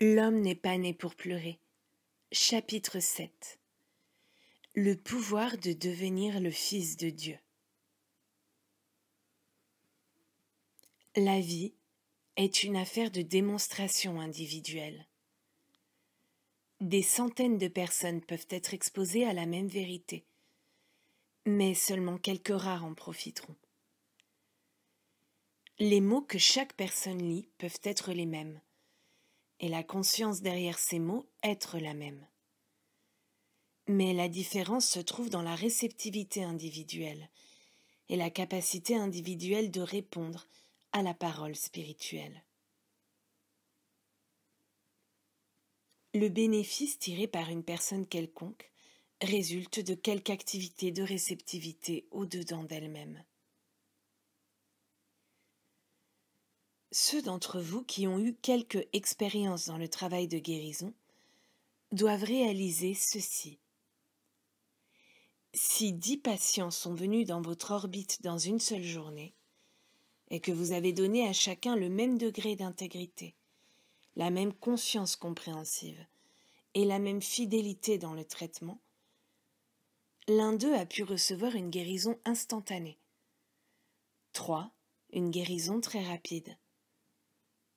L'homme n'est pas né pour pleurer. Chapitre 7 Le pouvoir de devenir le Fils de Dieu. La vie est une affaire de démonstration individuelle. Des centaines de personnes peuvent être exposées à la même vérité, mais seulement quelques rares en profiteront. Les mots que chaque personne lit peuvent être les mêmes et la conscience derrière ces mots être la même. Mais la différence se trouve dans la réceptivité individuelle et la capacité individuelle de répondre à la parole spirituelle. Le bénéfice tiré par une personne quelconque résulte de quelque activité de réceptivité au-dedans d'elle-même. Ceux d'entre vous qui ont eu quelque expérience dans le travail de guérison doivent réaliser ceci. Si dix patients sont venus dans votre orbite dans une seule journée, et que vous avez donné à chacun le même degré d'intégrité, la même conscience compréhensive et la même fidélité dans le traitement, l'un d'eux a pu recevoir une guérison instantanée, trois, une guérison très rapide,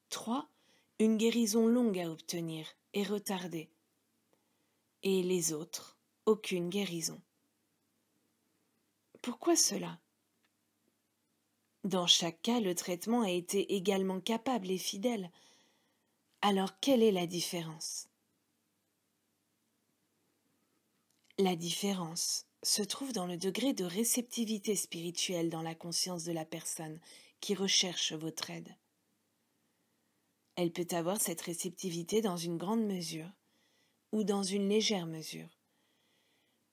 3. Une guérison longue à obtenir et retardée. Et les autres, aucune guérison. Pourquoi cela Dans chaque cas, le traitement a été également capable et fidèle. Alors quelle est la différence La différence se trouve dans le degré de réceptivité spirituelle dans la conscience de la personne qui recherche votre aide. Elle peut avoir cette réceptivité dans une grande mesure, ou dans une légère mesure,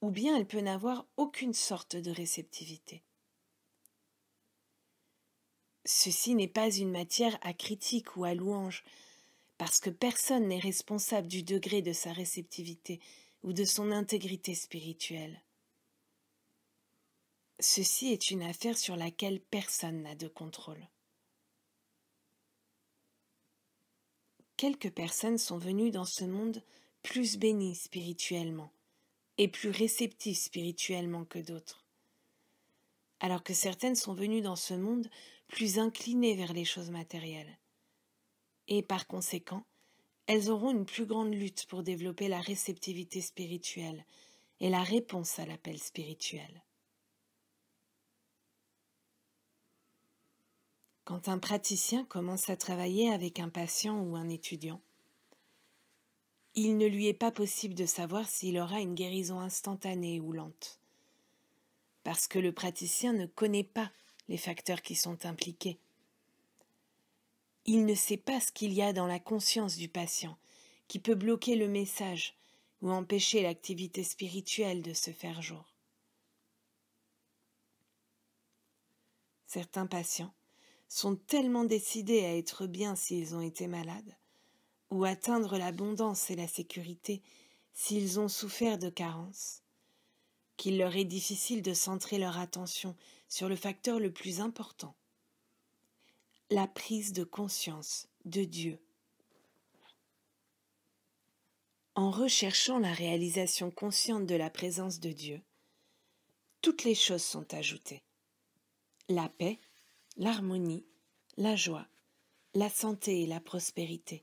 ou bien elle peut n'avoir aucune sorte de réceptivité. Ceci n'est pas une matière à critique ou à louange, parce que personne n'est responsable du degré de sa réceptivité ou de son intégrité spirituelle. Ceci est une affaire sur laquelle personne n'a de contrôle. quelques personnes sont venues dans ce monde plus bénies spirituellement et plus réceptives spirituellement que d'autres. Alors que certaines sont venues dans ce monde plus inclinées vers les choses matérielles. Et par conséquent, elles auront une plus grande lutte pour développer la réceptivité spirituelle et la réponse à l'appel spirituel. quand un praticien commence à travailler avec un patient ou un étudiant. Il ne lui est pas possible de savoir s'il aura une guérison instantanée ou lente, parce que le praticien ne connaît pas les facteurs qui sont impliqués. Il ne sait pas ce qu'il y a dans la conscience du patient qui peut bloquer le message ou empêcher l'activité spirituelle de se faire jour. Certains patients sont tellement décidés à être bien s'ils ont été malades, ou atteindre l'abondance et la sécurité s'ils ont souffert de carences, qu'il leur est difficile de centrer leur attention sur le facteur le plus important, la prise de conscience de Dieu. En recherchant la réalisation consciente de la présence de Dieu, toutes les choses sont ajoutées. La paix, l'harmonie, la joie, la santé et la prospérité.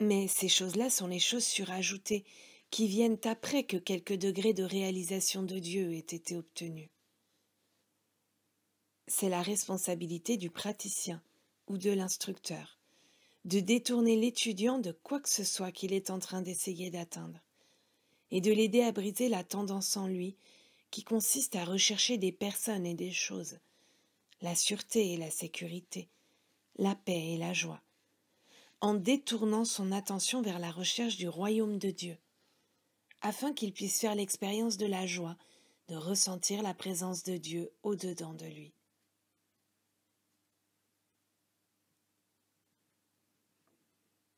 Mais ces choses-là sont les choses surajoutées qui viennent après que quelques degrés de réalisation de Dieu aient été obtenus. C'est la responsabilité du praticien ou de l'instructeur de détourner l'étudiant de quoi que ce soit qu'il est en train d'essayer d'atteindre et de l'aider à briser la tendance en lui qui consiste à rechercher des personnes et des choses, la sûreté et la sécurité, la paix et la joie, en détournant son attention vers la recherche du royaume de Dieu, afin qu'il puisse faire l'expérience de la joie, de ressentir la présence de Dieu au-dedans de lui.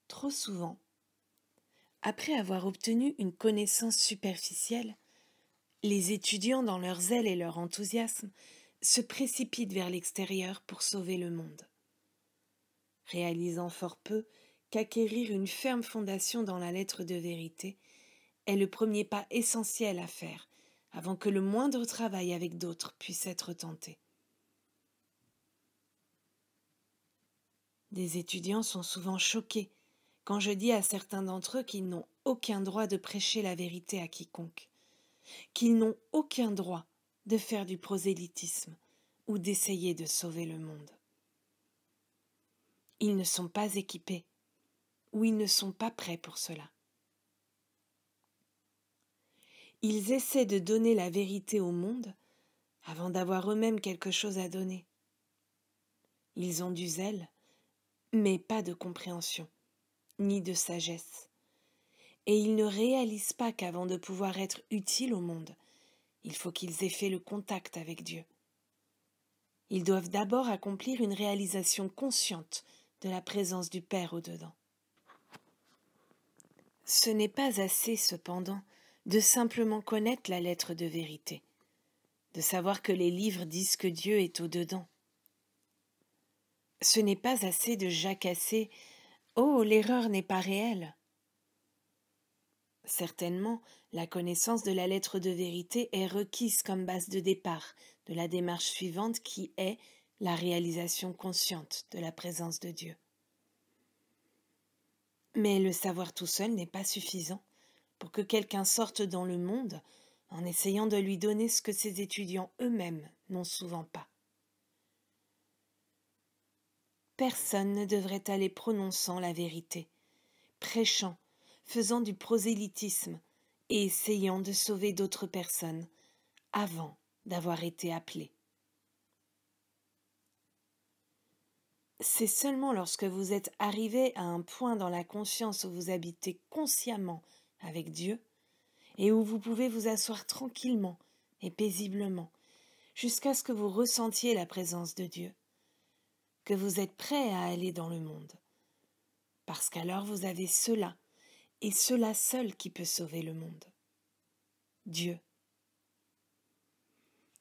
Trop souvent, après avoir obtenu une connaissance superficielle, les étudiants, dans leur zèle et leur enthousiasme, se précipitent vers l'extérieur pour sauver le monde. Réalisant fort peu qu'acquérir une ferme fondation dans la lettre de vérité est le premier pas essentiel à faire avant que le moindre travail avec d'autres puisse être tenté. Des étudiants sont souvent choqués quand je dis à certains d'entre eux qu'ils n'ont aucun droit de prêcher la vérité à quiconque qu'ils n'ont aucun droit de faire du prosélytisme ou d'essayer de sauver le monde. Ils ne sont pas équipés ou ils ne sont pas prêts pour cela. Ils essaient de donner la vérité au monde avant d'avoir eux-mêmes quelque chose à donner. Ils ont du zèle, mais pas de compréhension, ni de sagesse et ils ne réalisent pas qu'avant de pouvoir être utiles au monde, il faut qu'ils aient fait le contact avec Dieu. Ils doivent d'abord accomplir une réalisation consciente de la présence du Père au-dedans. Ce n'est pas assez, cependant, de simplement connaître la lettre de vérité, de savoir que les livres disent que Dieu est au-dedans. Ce n'est pas assez de jacasser Oh, l'erreur n'est pas réelle. Certainement, la connaissance de la lettre de vérité est requise comme base de départ de la démarche suivante qui est la réalisation consciente de la présence de Dieu. Mais le savoir tout seul n'est pas suffisant. Pour que quelqu'un sorte dans le monde, en essayant de lui donner ce que ses étudiants eux-mêmes n'ont souvent pas. Personne ne devrait aller prononçant la vérité, prêchant faisant du prosélytisme et essayant de sauver d'autres personnes avant d'avoir été appelé. C'est seulement lorsque vous êtes arrivé à un point dans la conscience où vous habitez consciemment avec Dieu et où vous pouvez vous asseoir tranquillement et paisiblement jusqu'à ce que vous ressentiez la présence de Dieu, que vous êtes prêt à aller dans le monde, parce qu'alors vous avez cela et cela seul qui peut sauver le monde. Dieu.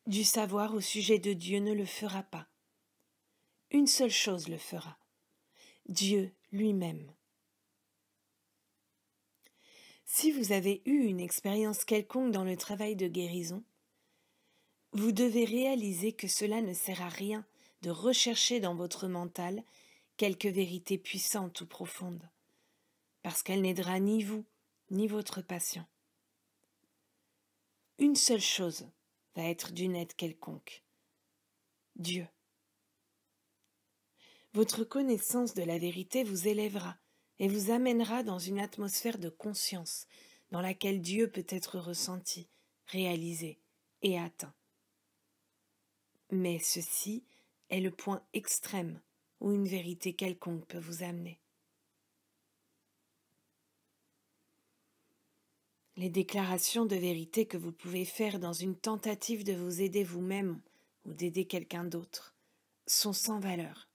Du savoir au sujet de Dieu ne le fera pas. Une seule chose le fera. Dieu lui-même. Si vous avez eu une expérience quelconque dans le travail de guérison, vous devez réaliser que cela ne sert à rien de rechercher dans votre mental quelque vérité puissante ou profonde parce qu'elle n'aidera ni vous, ni votre patient. Une seule chose va être d'une aide quelconque. Dieu. Votre connaissance de la vérité vous élèvera et vous amènera dans une atmosphère de conscience dans laquelle Dieu peut être ressenti, réalisé et atteint. Mais ceci est le point extrême où une vérité quelconque peut vous amener. Les déclarations de vérité que vous pouvez faire dans une tentative de vous aider vous-même ou d'aider quelqu'un d'autre sont sans valeur.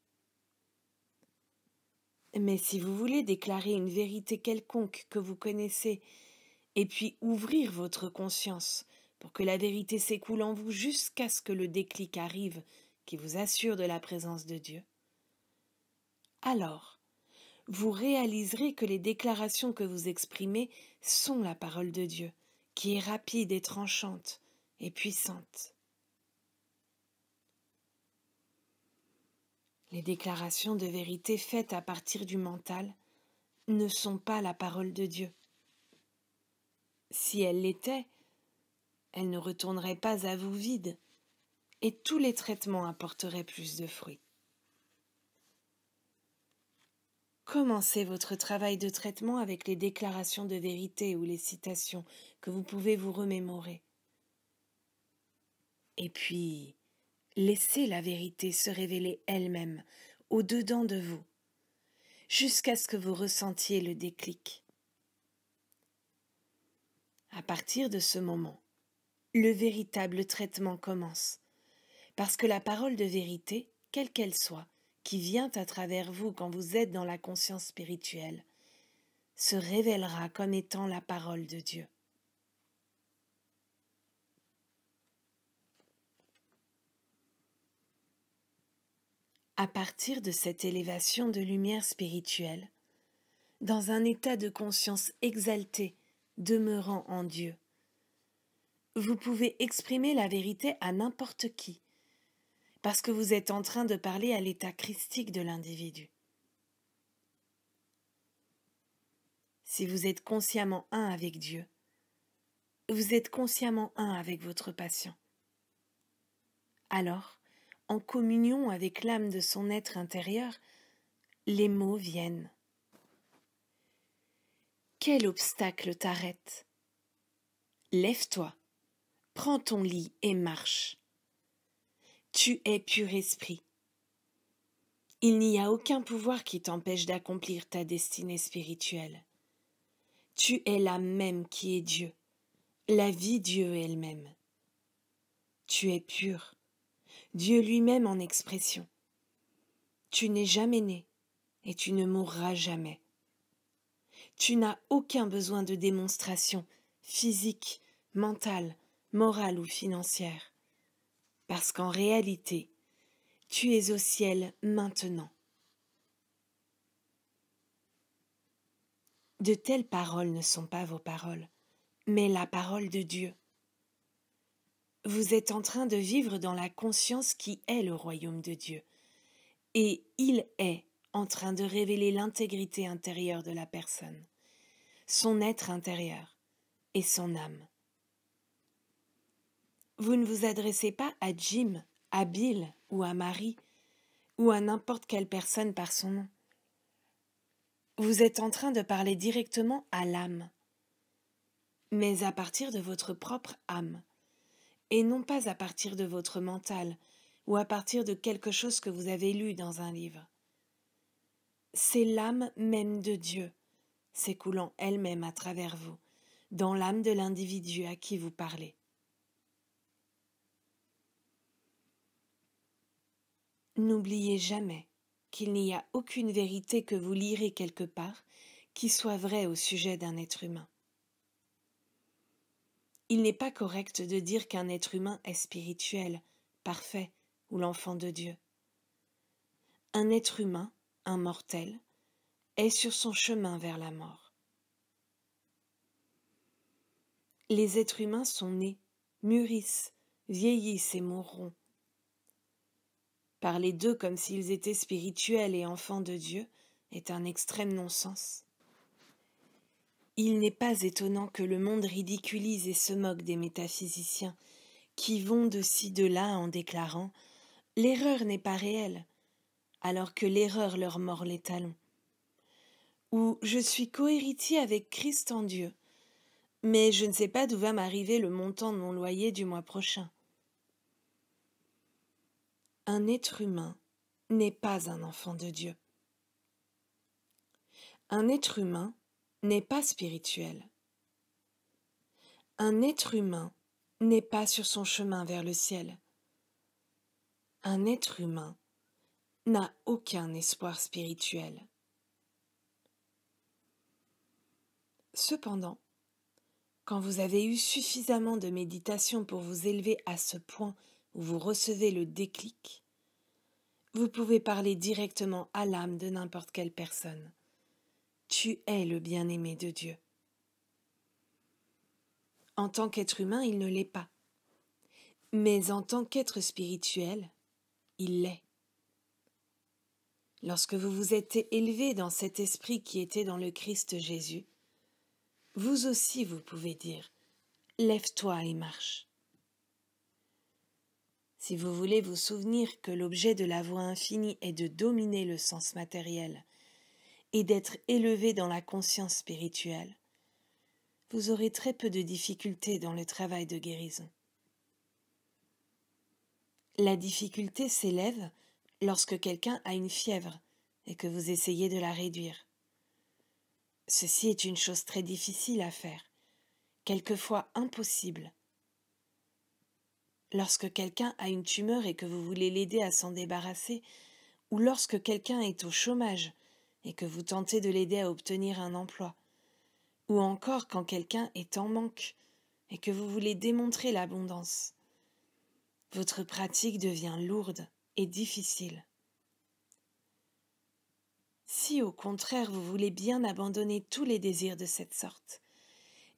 Mais si vous voulez déclarer une vérité quelconque que vous connaissez, et puis ouvrir votre conscience pour que la vérité s'écoule en vous jusqu'à ce que le déclic arrive qui vous assure de la présence de Dieu, alors vous réaliserez que les déclarations que vous exprimez sont la parole de Dieu, qui est rapide et tranchante et puissante. Les déclarations de vérité faites à partir du mental ne sont pas la parole de Dieu. Si elles l'étaient, elles ne retourneraient pas à vous vides, et tous les traitements apporteraient plus de fruits. Commencez votre travail de traitement avec les déclarations de vérité ou les citations que vous pouvez vous remémorer. Et puis, laissez la vérité se révéler elle-même au-dedans de vous, jusqu'à ce que vous ressentiez le déclic. À partir de ce moment, le véritable traitement commence, parce que la parole de vérité, quelle qu'elle soit, qui vient à travers vous quand vous êtes dans la conscience spirituelle se révélera comme étant la parole de Dieu. À partir de cette élévation de lumière spirituelle, dans un état de conscience exalté, demeurant en Dieu, vous pouvez exprimer la vérité à n'importe qui, parce que vous êtes en train de parler à l'état christique de l'individu. Si vous êtes consciemment un avec Dieu, vous êtes consciemment un avec votre patient. Alors, en communion avec l'âme de son être intérieur, les mots viennent. Quel obstacle t'arrête Lève-toi, prends ton lit et marche. Tu es pur esprit. Il n'y a aucun pouvoir qui t'empêche d'accomplir ta destinée spirituelle. Tu es la même qui est Dieu, la vie Dieu elle-même. Tu es pur, Dieu lui-même en expression. Tu n'es jamais né et tu ne mourras jamais. Tu n'as aucun besoin de démonstration physique, mentale, morale ou financière parce qu'en réalité, tu es au ciel maintenant. De telles paroles ne sont pas vos paroles, mais la parole de Dieu. Vous êtes en train de vivre dans la conscience qui est le royaume de Dieu, et il est en train de révéler l'intégrité intérieure de la personne, son être intérieur et son âme. Vous ne vous adressez pas à Jim, à Bill ou à Marie, ou à n'importe quelle personne par son nom. Vous êtes en train de parler directement à l'âme, mais à partir de votre propre âme, et non pas à partir de votre mental ou à partir de quelque chose que vous avez lu dans un livre. C'est l'âme même de Dieu, s'écoulant elle-même à travers vous, dans l'âme de l'individu à qui vous parlez. N'oubliez jamais qu'il n'y a aucune vérité que vous lirez quelque part qui soit vraie au sujet d'un être humain. Il n'est pas correct de dire qu'un être humain est spirituel, parfait ou l'enfant de Dieu. Un être humain, un mortel, est sur son chemin vers la mort. Les êtres humains sont nés, mûrissent, vieillissent et mourront parler d'eux comme s'ils étaient spirituels et enfants de Dieu est un extrême non-sens. Il n'est pas étonnant que le monde ridiculise et se moque des métaphysiciens, qui vont de ci de là en déclarant L'erreur n'est pas réelle, alors que l'erreur leur mord les talons. Ou Je suis cohéritier avec Christ en Dieu, mais je ne sais pas d'où va m'arriver le montant de mon loyer du mois prochain un être humain n'est pas un enfant de Dieu. Un être humain n'est pas spirituel. Un être humain n'est pas sur son chemin vers le ciel. Un être humain n'a aucun espoir spirituel. Cependant, quand vous avez eu suffisamment de méditation pour vous élever à ce point où vous recevez le déclic, vous pouvez parler directement à l'âme de n'importe quelle personne. Tu es le bien-aimé de Dieu. En tant qu'être humain, il ne l'est pas. Mais en tant qu'être spirituel, il l'est. Lorsque vous vous êtes élevé dans cet esprit qui était dans le Christ Jésus, vous aussi vous pouvez dire Lève-toi et marche. Si vous voulez vous souvenir que l'objet de la voie infinie est de dominer le sens matériel et d'être élevé dans la conscience spirituelle, vous aurez très peu de difficultés dans le travail de guérison. La difficulté s'élève lorsque quelqu'un a une fièvre et que vous essayez de la réduire. Ceci est une chose très difficile à faire, quelquefois impossible, Lorsque quelqu'un a une tumeur et que vous voulez l'aider à s'en débarrasser, ou lorsque quelqu'un est au chômage et que vous tentez de l'aider à obtenir un emploi, ou encore quand quelqu'un est en manque et que vous voulez démontrer l'abondance. Votre pratique devient lourde et difficile. Si au contraire vous voulez bien abandonner tous les désirs de cette sorte,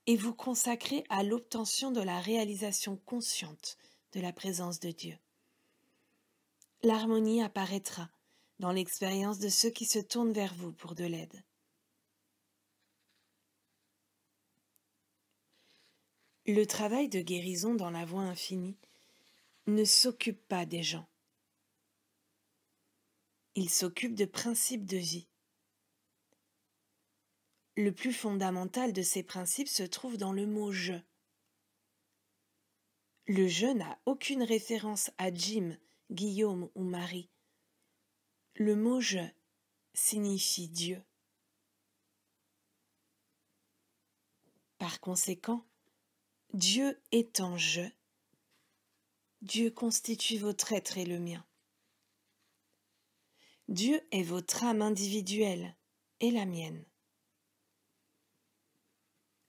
et vous consacrer à l'obtention de la réalisation consciente de la présence de Dieu. L'harmonie apparaîtra dans l'expérience de ceux qui se tournent vers vous pour de l'aide. Le travail de guérison dans la voie infinie ne s'occupe pas des gens. Il s'occupe de principes de vie. Le plus fondamental de ces principes se trouve dans le mot je le jeu n'a aucune référence à Jim, Guillaume ou Marie. Le mot je signifie Dieu. Par conséquent, Dieu étant je, Dieu constitue votre être et le mien. Dieu est votre âme individuelle et la mienne.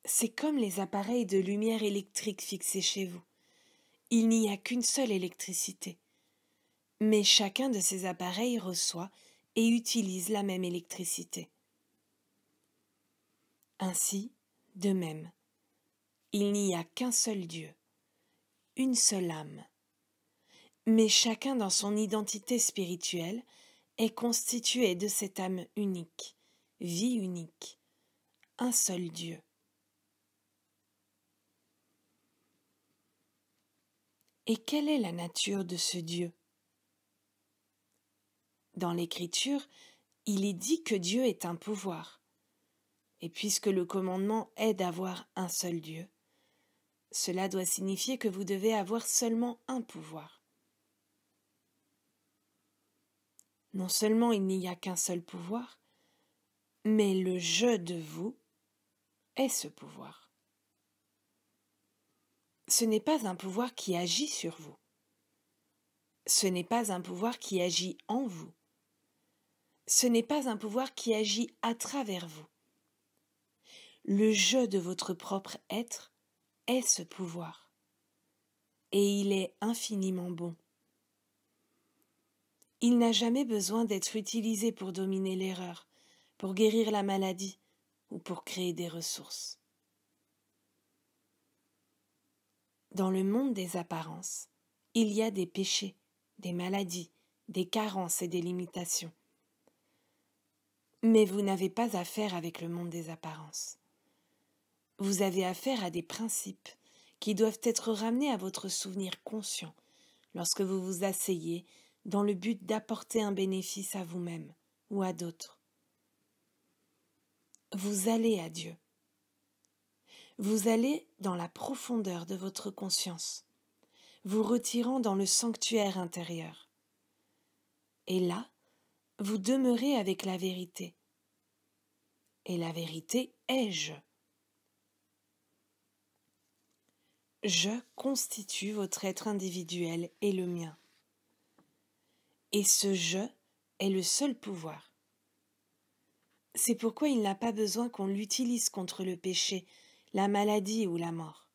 C'est comme les appareils de lumière électrique fixés chez vous. Il n'y a qu'une seule électricité. Mais chacun de ces appareils reçoit et utilise la même électricité. Ainsi, de même, il n'y a qu'un seul Dieu, une seule âme. Mais chacun dans son identité spirituelle est constitué de cette âme unique, vie unique, un seul Dieu. Et quelle est la nature de ce Dieu Dans l'Écriture, il est dit que Dieu est un pouvoir. Et puisque le commandement est d'avoir un seul Dieu, cela doit signifier que vous devez avoir seulement un pouvoir. Non seulement il n'y a qu'un seul pouvoir, mais le je de vous est ce pouvoir. Ce n'est pas un pouvoir qui agit sur vous. Ce n'est pas un pouvoir qui agit en vous. Ce n'est pas un pouvoir qui agit à travers vous. Le jeu de votre propre être est ce pouvoir. Et il est infiniment bon. Il n'a jamais besoin d'être utilisé pour dominer l'erreur, pour guérir la maladie ou pour créer des ressources. Dans le monde des apparences, il y a des péchés, des maladies, des carences et des limitations. Mais vous n'avez pas affaire avec le monde des apparences. Vous avez affaire à des principes qui doivent être ramenés à votre souvenir conscient lorsque vous vous asseyez dans le but d'apporter un bénéfice à vous-même ou à d'autres. Vous allez à Dieu vous allez dans la profondeur de votre conscience, vous retirant dans le sanctuaire intérieur. Et là, vous demeurez avec la vérité. Et la vérité est je. Je constitue votre être individuel et le mien. Et ce je est le seul pouvoir. C'est pourquoi il n'a pas besoin qu'on l'utilise contre le péché, la maladie ou la mort.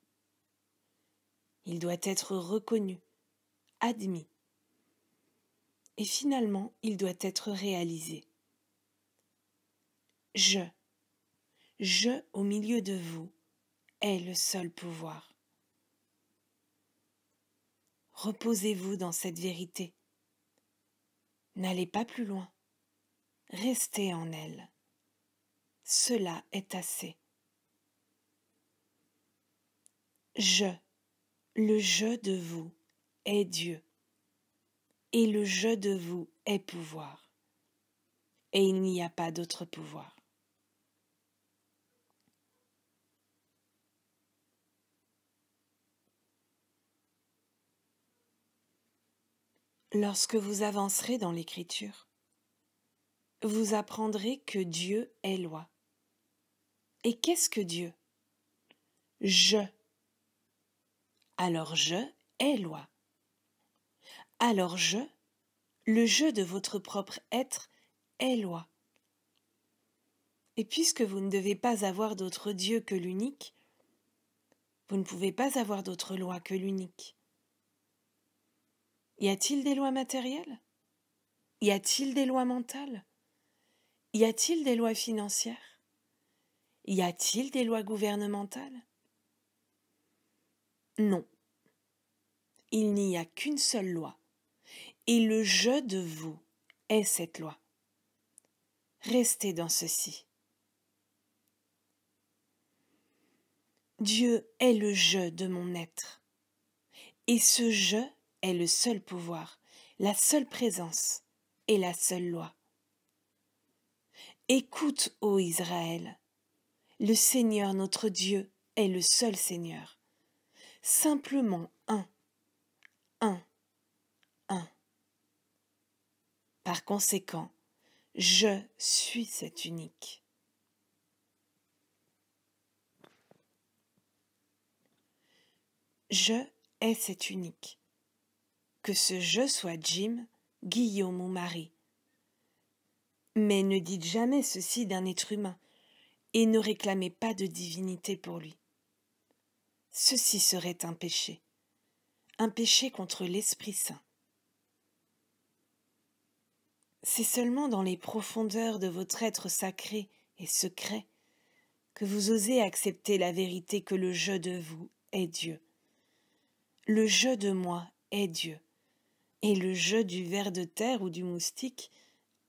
Il doit être reconnu, admis, et finalement il doit être réalisé. Je, je au milieu de vous, est le seul pouvoir. Reposez-vous dans cette vérité. N'allez pas plus loin. Restez en elle. Cela est assez. Je, le je de vous est Dieu, et le je de vous est pouvoir, et il n'y a pas d'autre pouvoir. Lorsque vous avancerez dans l'écriture, vous apprendrez que Dieu est loi. Et qu'est-ce que Dieu Je alors je est loi. Alors je, le jeu de votre propre être, est loi. Et puisque vous ne devez pas avoir d'autre Dieu que l'unique, vous ne pouvez pas avoir d'autre loi que l'unique. Y a-t-il des lois matérielles Y a-t-il des lois mentales Y a-t-il des lois financières Y a-t-il des lois gouvernementales Non il n'y a qu'une seule loi, et le je de vous est cette loi. Restez dans ceci. Dieu est le je de mon être, et ce je est le seul pouvoir, la seule présence et la seule loi. Écoute, ô Israël, le Seigneur notre Dieu est le seul Seigneur, simplement un par conséquent, je suis cet unique. Je est cet unique. Que ce je soit Jim, Guillaume ou Marie. Mais ne dites jamais ceci d'un être humain et ne réclamez pas de divinité pour lui. Ceci serait un péché un péché contre l'Esprit Saint. C'est seulement dans les profondeurs de votre être sacré et secret que vous osez accepter la vérité que le je de vous est Dieu. Le je de moi est Dieu, et le je du ver de terre ou du moustique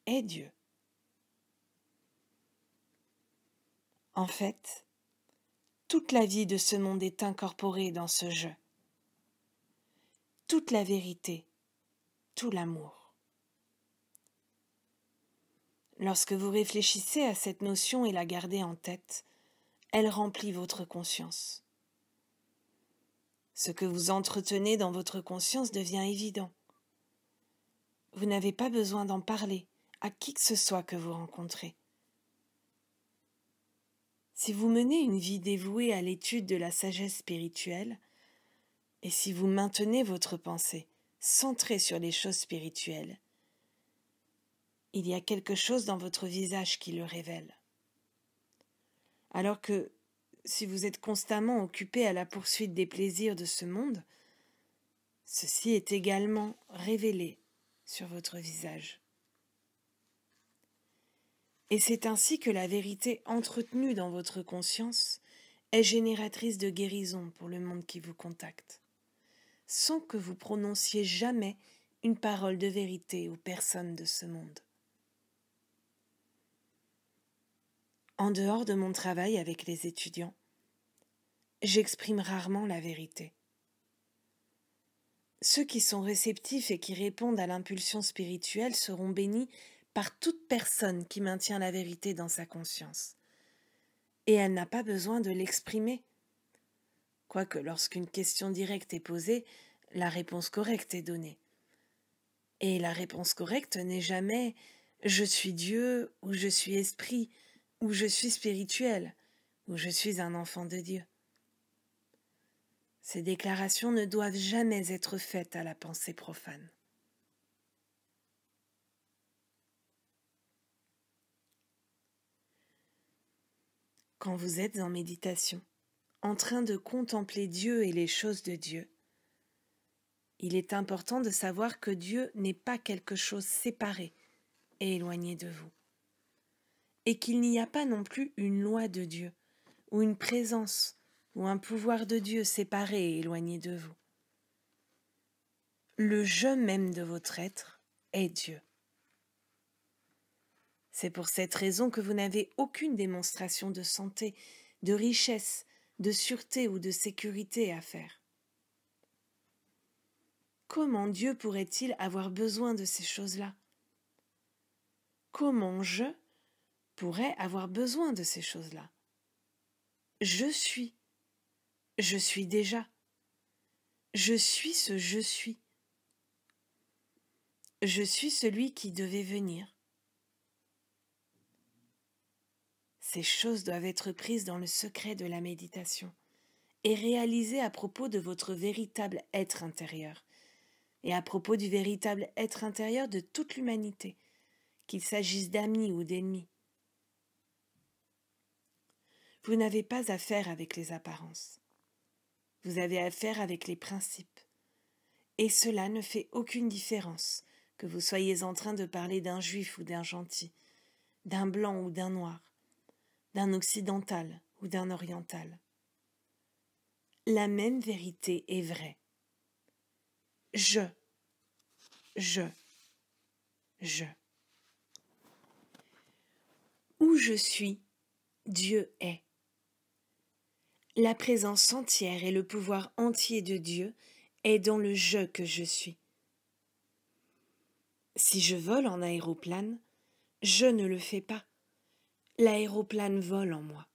est Dieu. En fait, toute la vie de ce monde est incorporée dans ce jeu toute la vérité, tout l'amour. Lorsque vous réfléchissez à cette notion et la gardez en tête, elle remplit votre conscience. Ce que vous entretenez dans votre conscience devient évident. Vous n'avez pas besoin d'en parler à qui que ce soit que vous rencontrez. Si vous menez une vie dévouée à l'étude de la sagesse spirituelle, et si vous maintenez votre pensée centrée sur les choses spirituelles, il y a quelque chose dans votre visage qui le révèle. Alors que si vous êtes constamment occupé à la poursuite des plaisirs de ce monde, ceci est également révélé sur votre visage. Et c'est ainsi que la vérité entretenue dans votre conscience est génératrice de guérison pour le monde qui vous contacte sans que vous prononciez jamais une parole de vérité aux personnes de ce monde. En dehors de mon travail avec les étudiants, j'exprime rarement la vérité. Ceux qui sont réceptifs et qui répondent à l'impulsion spirituelle seront bénis par toute personne qui maintient la vérité dans sa conscience. Et elle n'a pas besoin de l'exprimer. Quoique lorsqu'une question directe est posée, la réponse correcte est donnée. Et la réponse correcte n'est jamais je suis Dieu ou je suis esprit ou je suis spirituel ou je suis un enfant de Dieu. Ces déclarations ne doivent jamais être faites à la pensée profane. Quand vous êtes en méditation, en train de contempler Dieu et les choses de Dieu, il est important de savoir que Dieu n'est pas quelque chose séparé et éloigné de vous, et qu'il n'y a pas non plus une loi de Dieu, ou une présence, ou un pouvoir de Dieu séparé et éloigné de vous. Le je même de votre être est Dieu. C'est pour cette raison que vous n'avez aucune démonstration de santé, de richesse, de sûreté ou de sécurité à faire. Comment Dieu pourrait-il avoir besoin de ces choses-là Comment je pourrais avoir besoin de ces choses-là Je suis. Je suis déjà. Je suis ce je suis. Je suis celui qui devait venir. Ces choses doivent être prises dans le secret de la méditation et réalisées à propos de votre véritable être intérieur, et à propos du véritable être intérieur de toute l'humanité, qu'il s'agisse d'amis ou d'ennemis. Vous n'avez pas affaire avec les apparences. Vous avez affaire avec les principes. Et cela ne fait aucune différence que vous soyez en train de parler d'un juif ou d'un gentil, d'un blanc ou d'un noir, d'un occidental ou d'un oriental. La même vérité est vraie je, je, je. Où je suis, Dieu est. La présence entière et le pouvoir entier de Dieu est dans le je que je suis. Si je vole en aéroplane, je ne le fais pas. L'aéroplane vole en moi.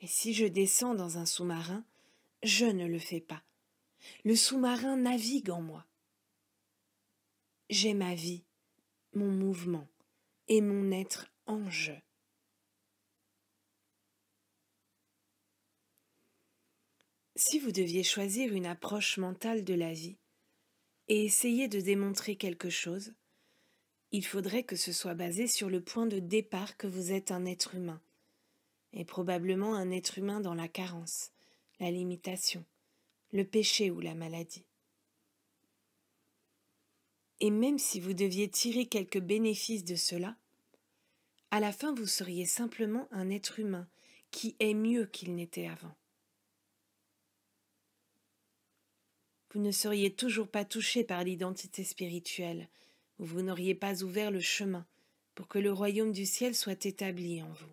Et si je descends dans un sous-marin, je ne le fais pas. Le sous-marin navigue en moi. J'ai ma vie, mon mouvement et mon être en jeu. Si vous deviez choisir une approche mentale de la vie et essayer de démontrer quelque chose, il faudrait que ce soit basé sur le point de départ que vous êtes un être humain, et probablement un être humain dans la carence, la limitation, le péché ou la maladie. Et même si vous deviez tirer quelque bénéfice de cela, à la fin vous seriez simplement un être humain qui est mieux qu'il n'était avant. Vous ne seriez toujours pas touché par l'identité spirituelle, ou vous n'auriez pas ouvert le chemin pour que le royaume du ciel soit établi en vous.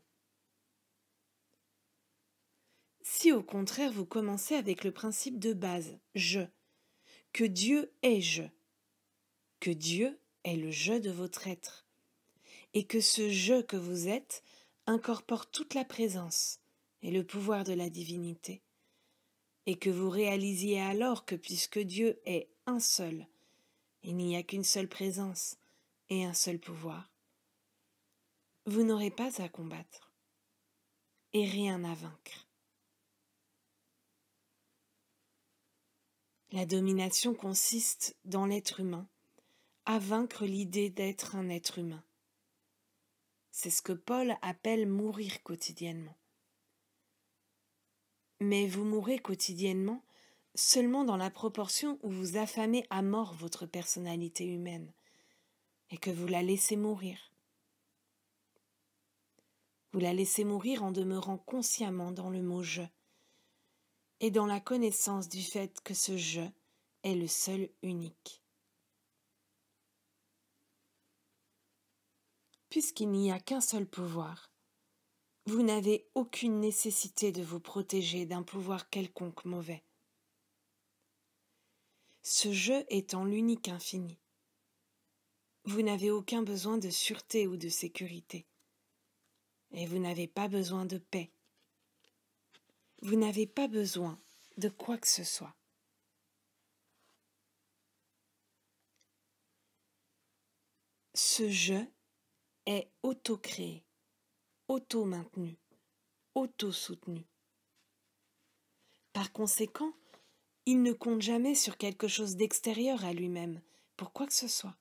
Si au contraire vous commencez avec le principe de base, je, que Dieu est je, que Dieu est le je de votre être, et que ce je que vous êtes incorpore toute la présence et le pouvoir de la divinité, et que vous réalisiez alors que puisque Dieu est un seul, il n'y a qu'une seule présence et un seul pouvoir, vous n'aurez pas à combattre et rien à vaincre. La domination consiste dans l'être humain, à vaincre l'idée d'être un être humain. C'est ce que Paul appelle mourir quotidiennement. Mais vous mourrez quotidiennement seulement dans la proportion où vous affamez à mort votre personnalité humaine et que vous la laissez mourir. Vous la laissez mourir en demeurant consciemment dans le mot je et dans la connaissance du fait que ce je est le seul unique. Puisqu'il n'y a qu'un seul pouvoir, vous n'avez aucune nécessité de vous protéger d'un pouvoir quelconque mauvais. Ce jeu étant l'unique infini, vous n'avez aucun besoin de sûreté ou de sécurité, et vous n'avez pas besoin de paix vous n'avez pas besoin de quoi que ce soit. Ce je est auto-créé, auto-maintenu, auto-soutenu. Par conséquent, il ne compte jamais sur quelque chose d'extérieur à lui-même, pour quoi que ce soit.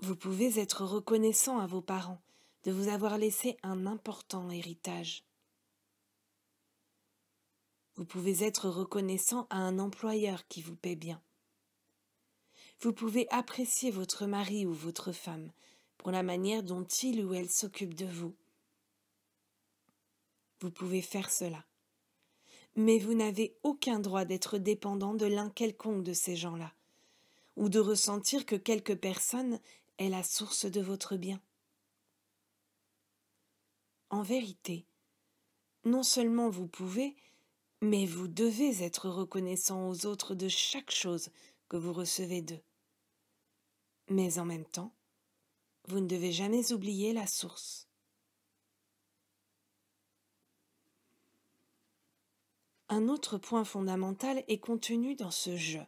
Vous pouvez être reconnaissant à vos parents de vous avoir laissé un important héritage. Vous pouvez être reconnaissant à un employeur qui vous paie bien. Vous pouvez apprécier votre mari ou votre femme pour la manière dont il ou elle s'occupe de vous. Vous pouvez faire cela. Mais vous n'avez aucun droit d'être dépendant de l'un quelconque de ces gens-là, ou de ressentir que quelque personne est la source de votre bien en vérité, non seulement vous pouvez, mais vous devez être reconnaissant aux autres de chaque chose que vous recevez d'eux. Mais en même temps, vous ne devez jamais oublier la source. Un autre point fondamental est contenu dans ce je.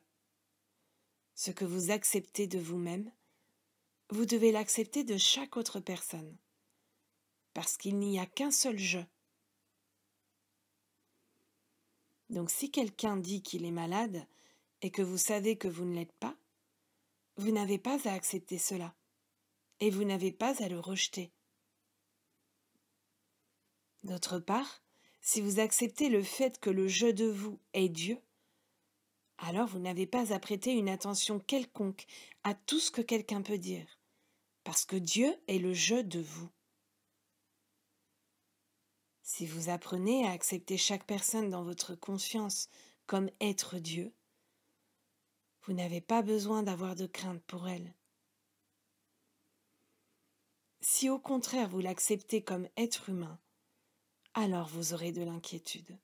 Ce que vous acceptez de vous-même, vous devez l'accepter de chaque autre personne parce qu'il n'y a qu'un seul je. Donc si quelqu'un dit qu'il est malade et que vous savez que vous ne l'êtes pas, vous n'avez pas à accepter cela et vous n'avez pas à le rejeter. D'autre part, si vous acceptez le fait que le je de vous est Dieu, alors vous n'avez pas à prêter une attention quelconque à tout ce que quelqu'un peut dire, parce que Dieu est le je de vous. Si vous apprenez à accepter chaque personne dans votre conscience comme être Dieu, vous n'avez pas besoin d'avoir de crainte pour elle. Si au contraire vous l'acceptez comme être humain, alors vous aurez de l'inquiétude.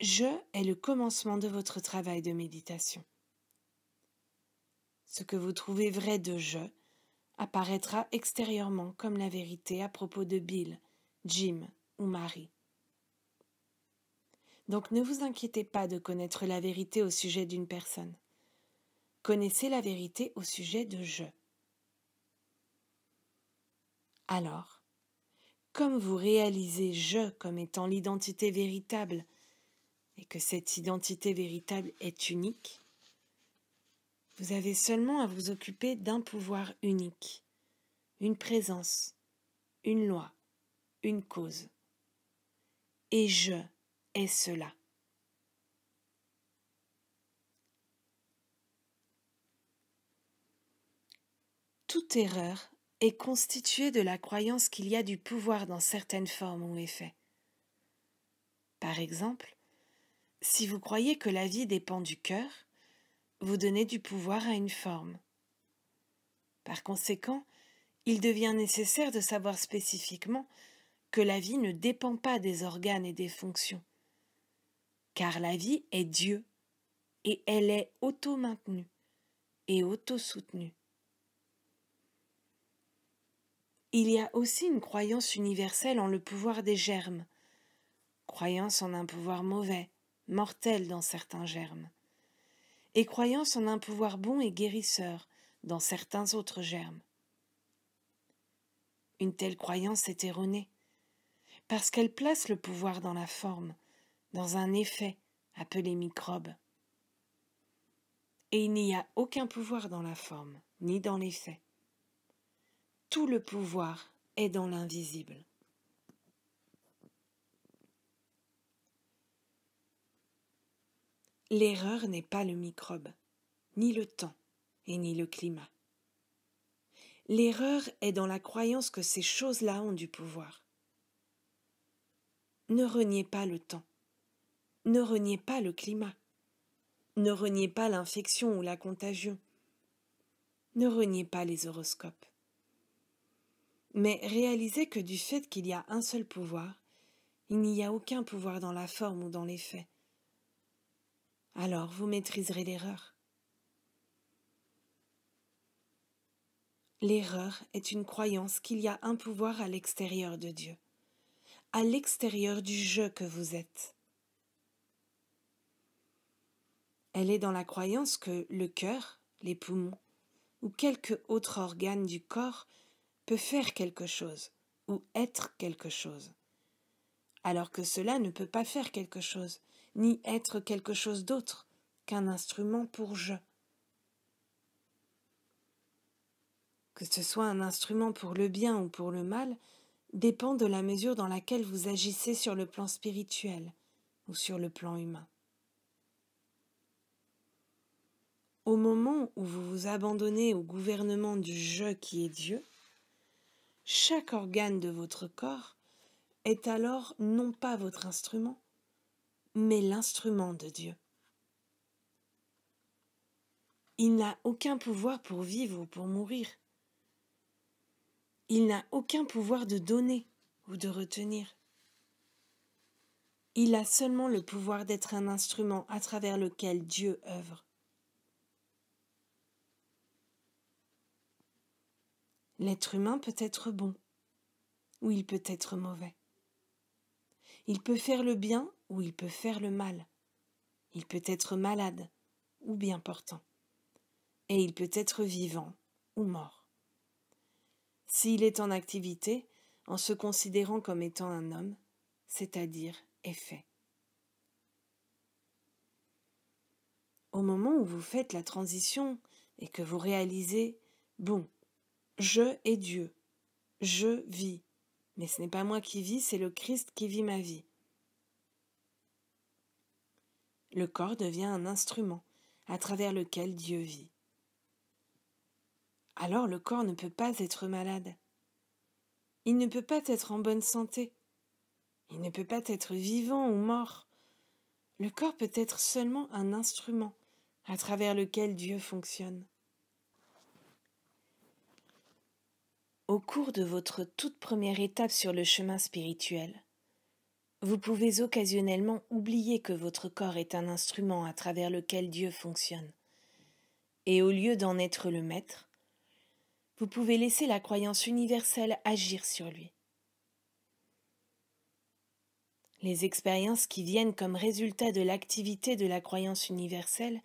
Je est le commencement de votre travail de méditation. Ce que vous trouvez vrai de je apparaîtra extérieurement comme la vérité à propos de Bill, Jim ou Marie. Donc ne vous inquiétez pas de connaître la vérité au sujet d'une personne. Connaissez la vérité au sujet de je. Alors, comme vous réalisez je comme étant l'identité véritable et que cette identité véritable est unique, vous avez seulement à vous occuper d'un pouvoir unique, une présence, une loi, une cause. Et je est cela. Toute erreur est constituée de la croyance qu'il y a du pouvoir dans certaines formes ou effets. Par exemple, si vous croyez que la vie dépend du cœur, vous donnez du pouvoir à une forme. Par conséquent, il devient nécessaire de savoir spécifiquement que la vie ne dépend pas des organes et des fonctions, car la vie est Dieu, et elle est auto-maintenue et auto-soutenue. Il y a aussi une croyance universelle en le pouvoir des germes, croyance en un pouvoir mauvais, mortel dans certains germes et croyance en un pouvoir bon et guérisseur dans certains autres germes. Une telle croyance est erronée, parce qu'elle place le pouvoir dans la forme, dans un effet appelé microbe. Et il n'y a aucun pouvoir dans la forme, ni dans l'effet. Tout le pouvoir est dans l'invisible. L'erreur n'est pas le microbe, ni le temps, et ni le climat. L'erreur est dans la croyance que ces choses-là ont du pouvoir. Ne reniez pas le temps. Ne reniez pas le climat. Ne reniez pas l'infection ou la contagion. Ne reniez pas les horoscopes. Mais réalisez que du fait qu'il y a un seul pouvoir, il n'y a aucun pouvoir dans la forme ou dans les faits alors vous maîtriserez l'erreur. L'erreur est une croyance qu'il y a un pouvoir à l'extérieur de Dieu, à l'extérieur du jeu que vous êtes. Elle est dans la croyance que le cœur, les poumons, ou quelque autre organe du corps peut faire quelque chose, ou être quelque chose, alors que cela ne peut pas faire quelque chose, ni être quelque chose d'autre qu'un instrument pour je. Que ce soit un instrument pour le bien ou pour le mal, dépend de la mesure dans laquelle vous agissez sur le plan spirituel ou sur le plan humain. Au moment où vous vous abandonnez au gouvernement du je qui est Dieu, chaque organe de votre corps est alors non pas votre instrument, mais l'instrument de Dieu. Il n'a aucun pouvoir pour vivre ou pour mourir. Il n'a aucun pouvoir de donner ou de retenir. Il a seulement le pouvoir d'être un instrument à travers lequel Dieu œuvre. L'être humain peut être bon ou il peut être mauvais. Il peut faire le bien ou il peut faire le mal. Il peut être malade ou bien portant. Et il peut être vivant ou mort. S'il est en activité, en se considérant comme étant un homme, c'est-à-dire effet. Au moment où vous faites la transition et que vous réalisez Bon, je est Dieu, je vis, mais ce n'est pas moi qui vis, c'est le Christ qui vit ma vie. Le corps devient un instrument à travers lequel Dieu vit. Alors le corps ne peut pas être malade. Il ne peut pas être en bonne santé. Il ne peut pas être vivant ou mort. Le corps peut être seulement un instrument à travers lequel Dieu fonctionne. Au cours de votre toute première étape sur le chemin spirituel, vous pouvez occasionnellement oublier que votre corps est un instrument à travers lequel Dieu fonctionne. Et au lieu d'en être le maître, vous pouvez laisser la croyance universelle agir sur lui. Les expériences qui viennent comme résultat de l'activité de la croyance universelle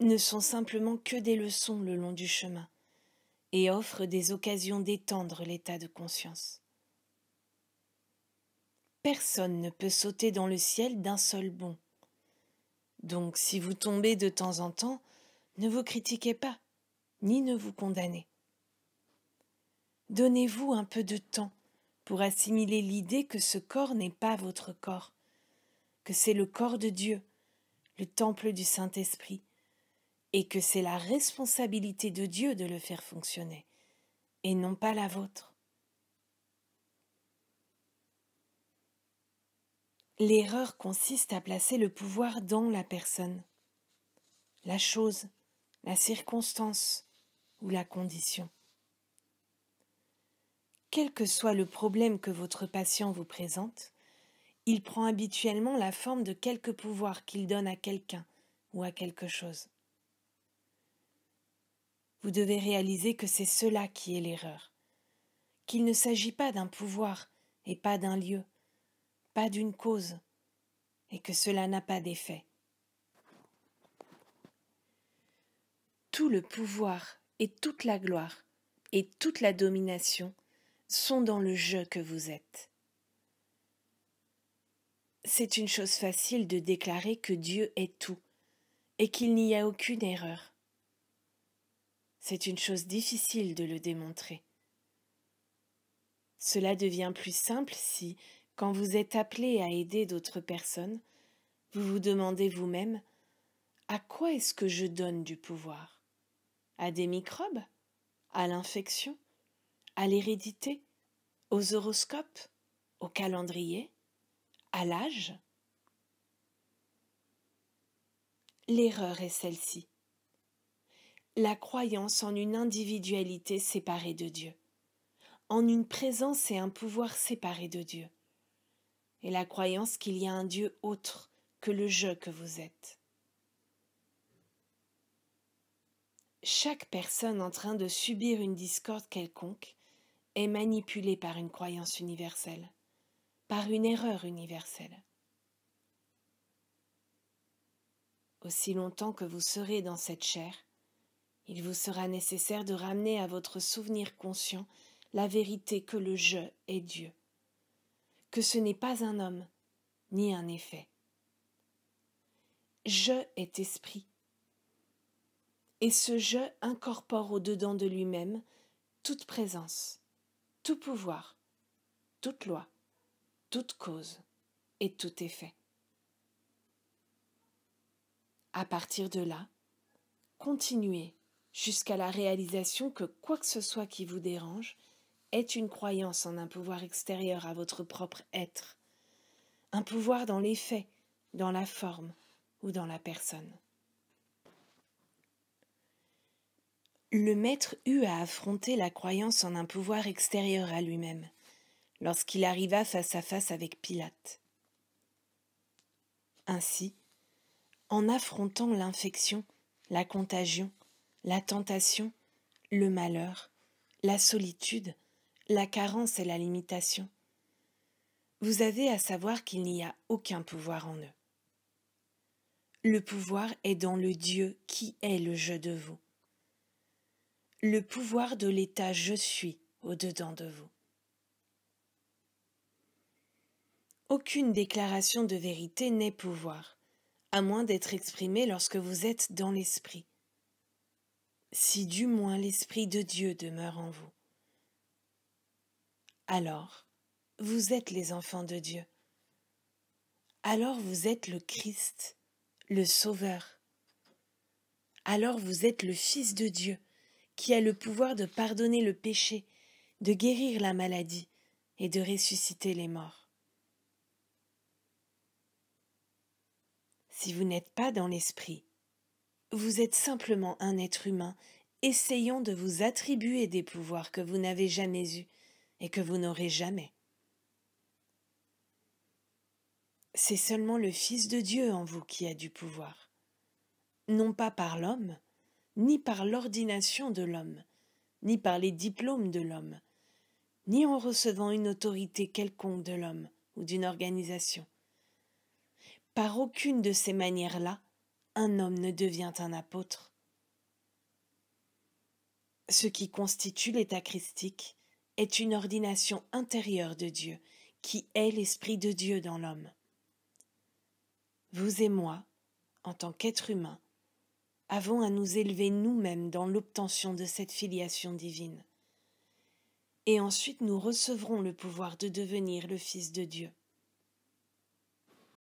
ne sont simplement que des leçons le long du chemin et offrent des occasions d'étendre l'état de conscience. Personne ne peut sauter dans le ciel d'un seul bond. Donc si vous tombez de temps en temps, ne vous critiquez pas, ni ne vous condamnez. Donnez-vous un peu de temps pour assimiler l'idée que ce corps n'est pas votre corps, que c'est le corps de Dieu, le temple du Saint-Esprit, et que c'est la responsabilité de Dieu de le faire fonctionner, et non pas la vôtre. L'erreur consiste à placer le pouvoir dans la personne, la chose, la circonstance ou la condition. Quel que soit le problème que votre patient vous présente, il prend habituellement la forme de quelque pouvoir qu'il donne à quelqu'un ou à quelque chose. Vous devez réaliser que c'est cela qui est l'erreur, qu'il ne s'agit pas d'un pouvoir et pas d'un lieu, pas d'une cause, et que cela n'a pas d'effet. Tout le pouvoir et toute la gloire et toute la domination sont dans le jeu que vous êtes. C'est une chose facile de déclarer que Dieu est tout et qu'il n'y a aucune erreur. C'est une chose difficile de le démontrer. Cela devient plus simple si, quand vous êtes appelé à aider d'autres personnes, vous vous demandez vous-même à quoi est-ce que je donne du pouvoir À des microbes À l'infection À l'hérédité Aux horoscopes Au calendrier À l'âge L'erreur est celle-ci. La croyance en une individualité séparée de Dieu, en une présence et un pouvoir séparés de Dieu et la croyance qu'il y a un Dieu autre que le je que vous êtes. Chaque personne en train de subir une discorde quelconque est manipulée par une croyance universelle, par une erreur universelle. Aussi longtemps que vous serez dans cette chair, il vous sera nécessaire de ramener à votre souvenir conscient la vérité que le je est Dieu que ce n'est pas un homme, ni un effet. Je est esprit. Et ce je incorpore au dedans de lui-même toute présence, tout pouvoir, toute loi, toute cause et tout effet. À partir de là, continuez jusqu'à la réalisation que quoi que ce soit qui vous dérange est une croyance en un pouvoir extérieur à votre propre être, un pouvoir dans les faits, dans la forme ou dans la personne. Le maître eut à affronter la croyance en un pouvoir extérieur à lui-même, lorsqu'il arriva face à face avec Pilate. Ainsi, en affrontant l'infection, la contagion, la tentation, le malheur, la solitude, la carence et la limitation. Vous avez à savoir qu'il n'y a aucun pouvoir en eux. Le pouvoir est dans le Dieu qui est le je de vous. Le pouvoir de l'état je suis au-dedans de vous. Aucune déclaration de vérité n'est pouvoir, à moins d'être exprimée lorsque vous êtes dans l'esprit. Si du moins l'esprit de Dieu demeure en vous. Alors, vous êtes les enfants de Dieu. Alors vous êtes le Christ, le Sauveur. Alors vous êtes le Fils de Dieu, qui a le pouvoir de pardonner le péché, de guérir la maladie et de ressusciter les morts. Si vous n'êtes pas dans l'esprit, vous êtes simplement un être humain, essayant de vous attribuer des pouvoirs que vous n'avez jamais eus et que vous n'aurez jamais. C'est seulement le Fils de Dieu en vous qui a du pouvoir, non pas par l'homme, ni par l'ordination de l'homme, ni par les diplômes de l'homme, ni en recevant une autorité quelconque de l'homme ou d'une organisation. Par aucune de ces manières-là, un homme ne devient un apôtre. Ce qui constitue l'état christique, est une ordination intérieure de Dieu, qui est l'Esprit de Dieu dans l'homme. Vous et moi, en tant qu'êtres humains, avons à nous élever nous-mêmes dans l'obtention de cette filiation divine. Et ensuite nous recevrons le pouvoir de devenir le Fils de Dieu.